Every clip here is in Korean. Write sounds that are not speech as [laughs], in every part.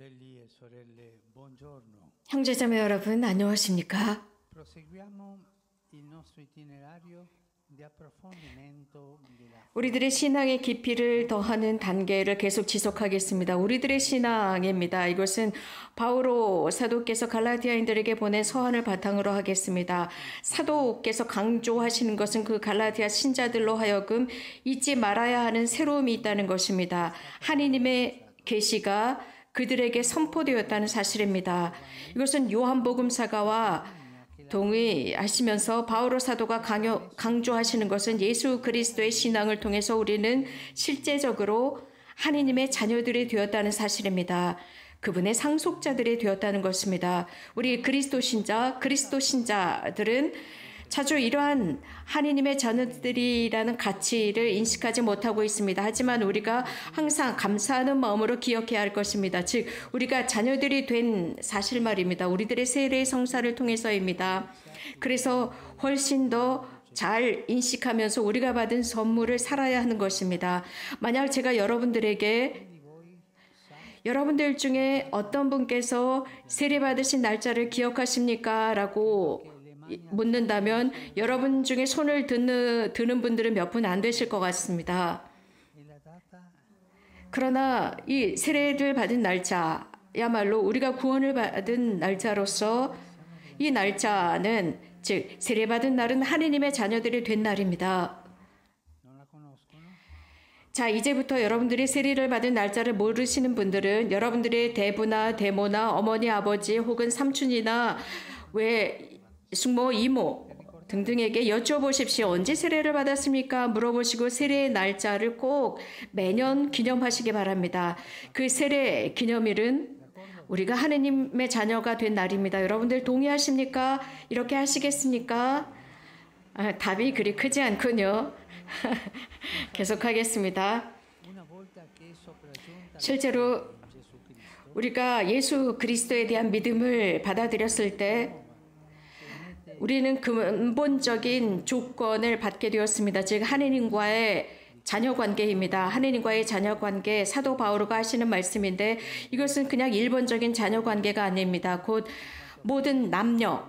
E 형제 자매 여러분 안녕하십니까? 우리들의 신앙의 깊이를 더하는 단계를 계속 지속하겠습니다. 우리들의 신앙입니다. 이것은 바오로 사도께서 갈라디아인들에게 보낸 서한을 바탕으로 하겠습니다. 사도께서 강조하시는 것은 그 갈라디아 신자들로 하여금 잊지 말아야 하는 새로움이 있다는 것입니다. 하나님의 계시가 그들에게 선포되었다는 사실입니다. 이것은 요한복음사가와 동의하시면서 바오로 사도가 강요, 강조하시는 것은 예수 그리스도의 신앙을 통해서 우리는 실제적으로 하느님의 자녀들이 되었다는 사실입니다. 그분의 상속자들이 되었다는 것입니다. 우리 그리스도 신자, 그리스도 신자들은 자주 이러한 하느님의 자녀들이라는 가치를 인식하지 못하고 있습니다. 하지만 우리가 항상 감사하는 마음으로 기억해야 할 것입니다. 즉 우리가 자녀들이 된 사실 말입니다. 우리들의 세례 성사를 통해서입니다. 그래서 훨씬 더 잘 인식하면서 우리가 받은 선물을 살아야 하는 것입니다. 만약 제가 여러분들에게 여러분들 중에 어떤 분께서 세례 받으신 날짜를 기억하십니까? 라고 묻는다면 여러분 중에 손을 드는, 드는 분들은 몇 분 안 되실 것 같습니다. 그러나 이 세례를 받은 날짜야말로 우리가 구원을 받은 날짜로서 이 날짜는 즉 세례받은 날은 하느님의 자녀들이 된 날입니다. 자, 이제부터 여러분들이 세례를 받은 날짜를 모르시는 분들은 여러분들의 대부나 대모나 어머니, 아버지 혹은 삼촌이나 왜 숙모, 이모 등등에게 여쭤보십시오. 언제 세례를 받았습니까? 물어보시고 세례의 날짜를 꼭 매년 기념하시기 바랍니다. 그 세례 기념일은 우리가 하느님의 자녀가 된 날입니다. 여러분들 동의하십니까? 이렇게 하시겠습니까? 아, 답이 그리 크지 않군요. [laughs] 계속하겠습니다. 실제로 우리가 예수 그리스도에 대한 믿음을 받아들였을 때 우리는 근본적인 조건을 받게 되었습니다. 즉 하느님과의 자녀 관계입니다. 하느님과의 자녀 관계 사도 바오로 하시는 말씀인데 이것은 그냥 일본적인 자녀 관계가 아닙니다. 곧 모든 남녀로서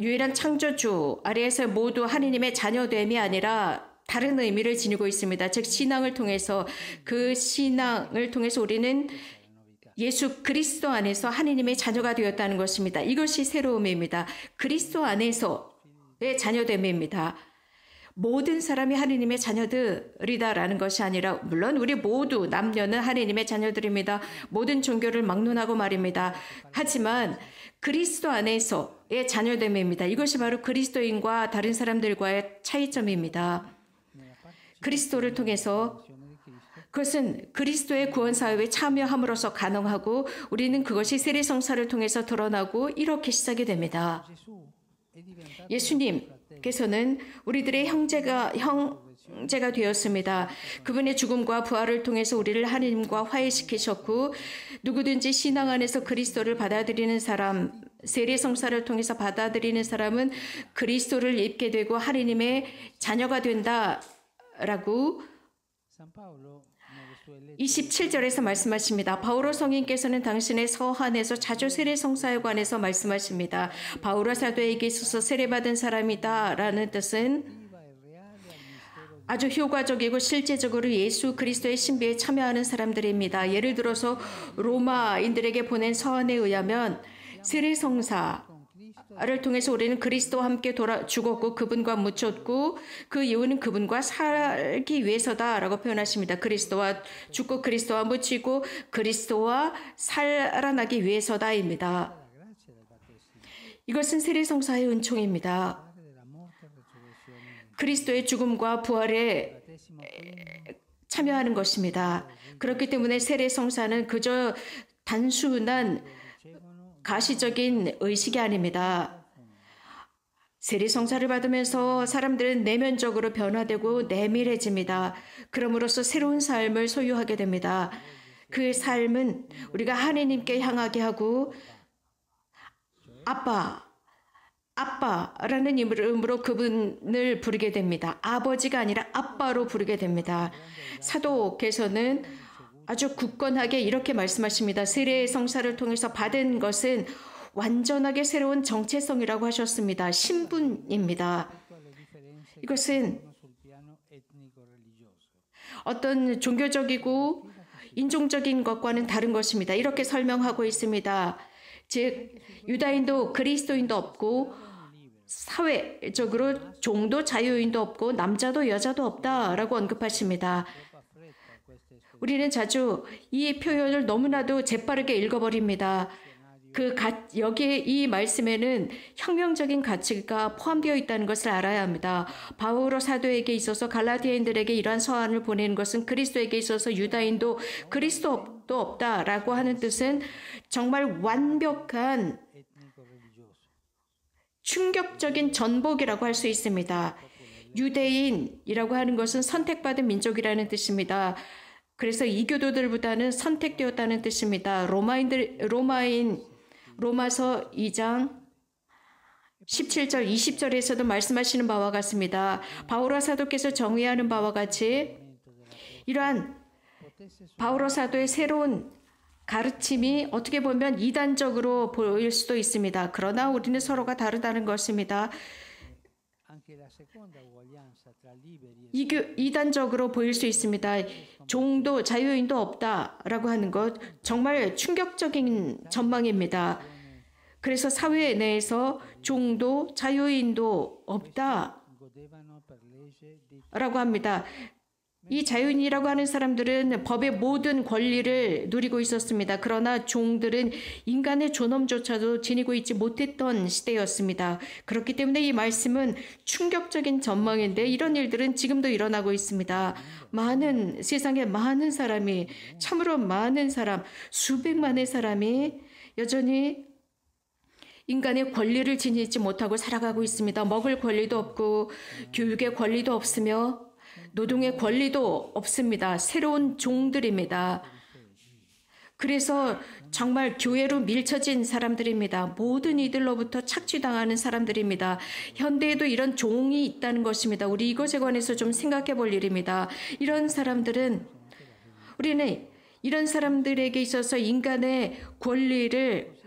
유일한 창조주 아래에서 모두 하느님의 자녀됨이 아니라 다른 의미를 지니고 있습니다. 즉 신앙을 통해서 그 신앙을 통해서 우리는 예수 그리스도 안에서 하느님의 자녀가 되었다는 것입니다. 이것이 새로움입니다. 그리스도 안에서의 자녀됨입니다. 모든 사람이 하느님의 자녀들이다라는 것이 아니라 물론 우리 모두 남녀는 하느님의 자녀들입니다. 모든 종교를 막론하고 말입니다. 하지만 그리스도 안에서의 자녀됨입니다. 이것이 바로 그리스도인과 다른 사람들과의 차이점입니다. 그리스도를 통해서 그것은 그리스도의 구원 사회에 참여함으로써 가능하고 우리는 그것이 세례 성사를 통해서 드러나고 이렇게 시작이 됩니다. 예수님께서는 우리들의 형제가 형제가 되었습니다. 그분의 죽음과 부활을 통해서 우리를 하나님과 화해시키셨고 누구든지 신앙 안에서 그리스도를 받아들이는 사람 세례 성사를 통해서 받아들이는 사람은 그리스도를 입게 되고 하나님의 자녀가 된다라고 27절에서 말씀하십니다. 바울로 성인께서는 당신의 서한에서 자주 세례 성사에 관해서 말씀하십니다. 바울로 사도에게 있어서 세례받은 사람이다 라는 뜻은 아주 효과적이고 실제적으로 예수 그리스도의 신비에 참여하는 사람들입니다. 예를 들어서 로마인들에게 보낸 서한에 의하면 세례 성사 를 통해서 우리는 그리스도와 함께 돌아 죽었고 그분과 묻혔고 그 이유는 그분과 살기 위해서다라고 표현하십니다. 그리스도와 죽고 그리스도와 묻히고 그리스도와 살아나기 위해서다입니다. 이것은 세례성사의 은총입니다. 그리스도의 죽음과 부활에 참여하는 것입니다. 그렇기 때문에 세례성사는 그저 단순한 가시적인 의식이 아닙니다. 세리 성사를 받으면서 사람들은 내면적으로 변화되고 내밀해집니다. 그럼으로써 새로운 삶을 소유하게 됩니다. 그 삶은 우리가 하느님께 향하게 하고 아빠 아빠라는 이름으로 그분을 부르게 됩니다. 아버지가 아니라 아빠로 부르게 됩니다. 사도께서는 아주 굳건하게 이렇게 말씀하십니다. 세례의 성사를 통해서 받은 것은 완전하게 새로운 정체성이라고 하셨습니다. 신분입니다. 이것은 어떤 종교적이고 인종적인 것과는 다른 것입니다. 이렇게 설명하고 있습니다. 즉 유다인도 그리스도인도 없고 사회적으로 종도 자유인도 없고 남자도 여자도 없다라고 언급하십니다. 우리는 자주 이 표현을 너무나도 재빠르게 읽어버립니다. 그 가, 여기에 이 말씀에는 혁명적인 가치가 포함되어 있다는 것을 알아야 합니다. 바오로 사도에게 있어서 갈라디아인들에게 이러한 서한을 보내는 것은 그리스도에게 있어서 유다인도 그리스도도 없다라고 하는 뜻은 정말 완벽한 충격적인 전복이라고 할 수 있습니다. 유대인이라고 하는 것은 선택받은 민족이라는 뜻입니다. 그래서 이교도들보다는 선택되었다는 뜻입니다. 로마인들 로마인 로마서 2장 17절 20절에서도 말씀하시는 바와 같습니다. 바오라 사도께서 정의하는 바와 같이 이러한 바오라 사도의 새로운 가르침이 어떻게 보면 이단적으로 보일 수도 있습니다. 그러나 우리는 서로가 다르다는 것입니다. E 이교, 이단적으로 보일 수 있습니다. 종도 자유인도 없다라고 하는 것 정말 충격적인 전망입니다. 그래서 사회 내에서 종도 자유인도 없다라고 합니다. 이 자유인이라고 하는 사람들은 법의 모든 권리를 누리고 있었습니다. 그러나 종들은 인간의 존엄조차도 지니고 있지 못했던 시대였습니다. 그렇기 때문에 이 말씀은 충격적인 전망인데 이런 일들은 지금도 일어나고 있습니다. 많은 세상에 많은 사람이 참으로 많은 사람 수백만의 사람이 여전히 인간의 권리를 지니지 못하고 살아가고 있습니다. 먹을 권리도 없고 교육의 권리도 없으며 노동의 권리도 없습니다. 새로운 종들입니다. 그래서 정말 교회로 밀쳐진 사람들입니다. 모든 이들로부터 착취당하는 사람들입니다. 현대에도 이런 종이 있다는 것입니다. 우리 이것에 관해서 좀 생각해 볼 일입니다. 이런 사람들은 우리는 이런 사람들에게 있어서 인간의 권리를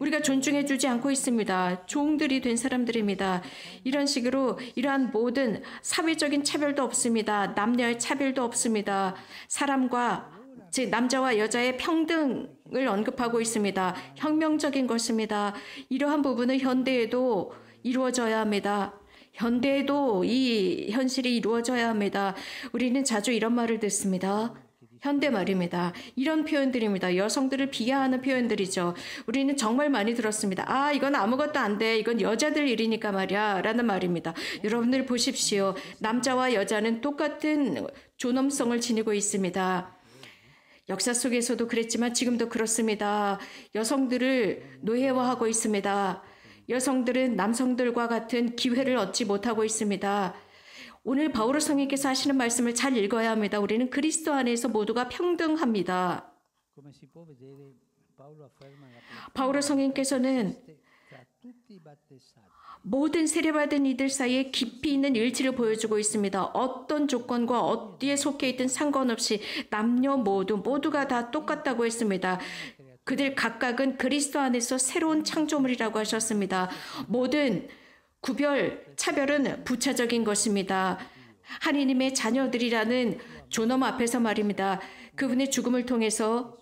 우리가 존중해 주지 않고 있습니다. 종들이 된 사람들입니다. 이런 식으로 이러한 모든 사회적인 차별도 없습니다. 남녀의 차별도 없습니다. 사람과 즉 남자와 여자의 평등을 언급하고 있습니다. 혁명적인 것입니다. 이러한 부분은 현대에도 이루어져야 합니다. 현대에도 이 현실이 이루어져야 합니다. 우리는 자주 이런 말을 듣습니다. 현대 말입니다. 이런 표현들입니다. 여성들을 비하하는 표현들이죠. 우리는 정말 많이 들었습니다. 아, 이건 아무것도 안 돼. 이건 여자들 일이니까 말이야. 라는 말입니다. 여러분들 보십시오. 남자와 여자는 똑같은 존엄성을 지니고 있습니다. 역사 속에서도 그랬지만 지금도 그렇습니다. 여성들을 노예화하고 있습니다. 여성들은 남성들과 같은 기회를 얻지 못하고 있습니다. 오늘 바오로 성인께서 하시는 말씀을 잘 읽어야 합니다. 우리는 그리스도 안에서 모두가 평등합니다. 바오로 성인께서는 모든 세례받은 이들 사이에 깊이 있는 일치를 보여주고 있습니다. 어떤 조건과 어디에 속해 있든 상관없이 남녀 모두 모두가 다 똑같다고 했습니다. 그들 각각은 그리스도 안에서 새로운 창조물이라고 하셨습니다. 모든 구별, 차별은 부차적인 것입니다. 하느님의 자녀들이라는 존엄 앞에서 말입니다. 그분의 죽음을 통해서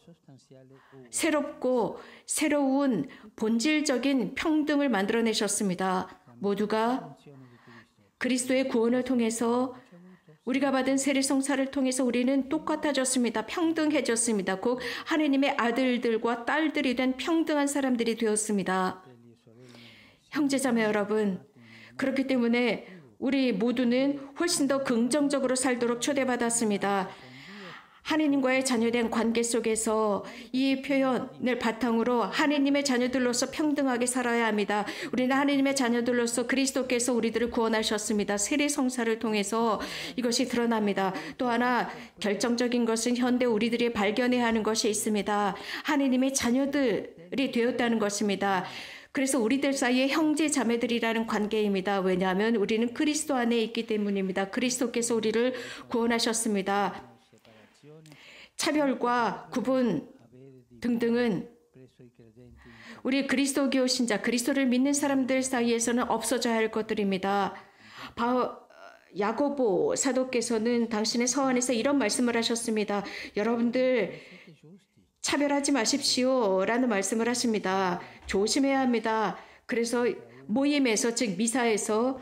새롭고 새로운 본질적인 평등을 만들어내셨습니다. 모두가 그리스도의 구원을 통해서 우리가 받은 세례 성사를 통해서 우리는 똑같아졌습니다. 평등해졌습니다. 곧 하느님의 아들들과 딸들이 된 평등한 사람들이 되었습니다. 형제자매 여러분, 그렇기 때문에 우리 모두는 훨씬 더 긍정적으로 살도록 초대받았습니다. 하느님과의 자녀된 관계 속에서 이 표현을 바탕으로 하느님의 자녀들로서 평등하게 살아야 합니다. 우리는 하느님의 자녀들로서 그리스도께서 우리들을 구원하셨습니다. 세례 성사를 통해서 이것이 드러납니다. 또 하나 결정적인 것은 현대 우리들이 발견해야 하는 것이 있습니다. 하느님의 자녀들이 되었다는 것입니다. 그래서 우리들 사이에 형제 자매들이라는 관계입니다. 왜냐하면 우리는 그리스도 안에 있기 때문입니다. 그리스도께서 우리를 구원하셨습니다. 차별과 구분 등등은 우리 그리스도교 신자, 그리스도를 믿는 사람들 사이에서는 없어져야 할 것들입니다. 바, 야고보 사도께서는 당신의 서한에서 이런 말씀을 하셨습니다. 여러분들 차별하지 마십시오. 라는 말씀을 하십니다. 조심해야 합니다. 그래서 모임에서 즉 미사에서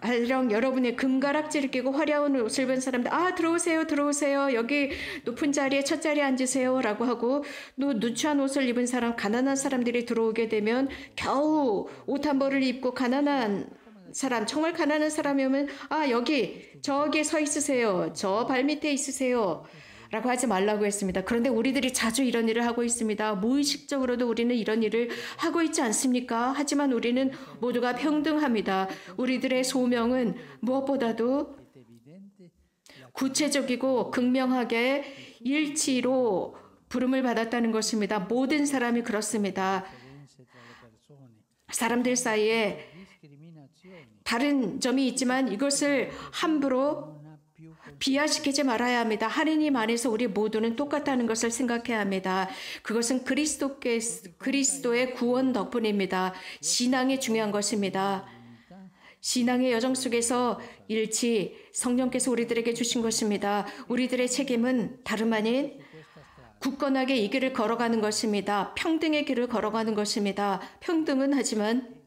가령 여러분의 금가락지를 끼고 화려한 옷을 입은 사람들 아 들어오세요 들어오세요 여기 높은 자리에 첫 자리에 앉으세요 라고 하고 또 누추한 옷을 입은 사람 가난한 사람들이 들어오게 되면 겨우 옷 한 벌을 입고 가난한 사람 정말 가난한 사람이면 아 여기 저기 서 있으세요 저 발밑에 있으세요 라고 하지 말라고 했습니다. 그런데 우리들이 자주 이런 일을 하고 있습니다. 무의식적으로도 우리는 이런 일을 하고 있지 않습니까? 하지만 우리는 모두가 평등합니다. 우리들의 소명은 무엇보다도 구체적이고 극명하게 일치로 부름을 받았다는 것입니다. 모든 사람이 그렇습니다. 사람들 사이에 다른 점이 있지만 이것을 함부로 비하시키지 말아야 합니다. 하느님 안에서 우리 모두는 똑같다는 것을 생각해야 합니다. 그것은 그리스도께 그리스도의 구원 덕분입니다. 신앙이 중요한 것입니다. 신앙의 여정 속에서 일치 성령께서 우리들에게 주신 것입니다. 우리들의 책임은 다름 아닌 굳건하게 이 길을 걸어가는 것입니다. 평등의 길을 걸어가는 것입니다. 평등은 하지만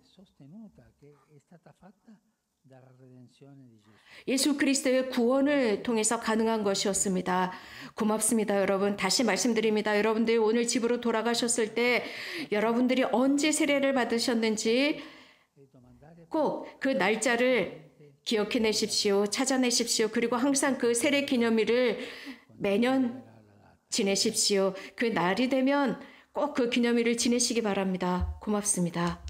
예수 그리스도의 구원을 통해서 가능한 것이었습니다. 고맙습니다, 여러분. 다시 말씀드립니다. 여러분들이 오늘 집으로 돌아가셨을 때 여러분들이 언제 세례를 받으셨는지 꼭 그 날짜를 기억해내십시오. 찾아내십시오. 그리고 항상 그 세례 기념일을 매년 지내십시오. 그 날이 되면 꼭 그 기념일을 지내시기 바랍니다. 고맙습니다.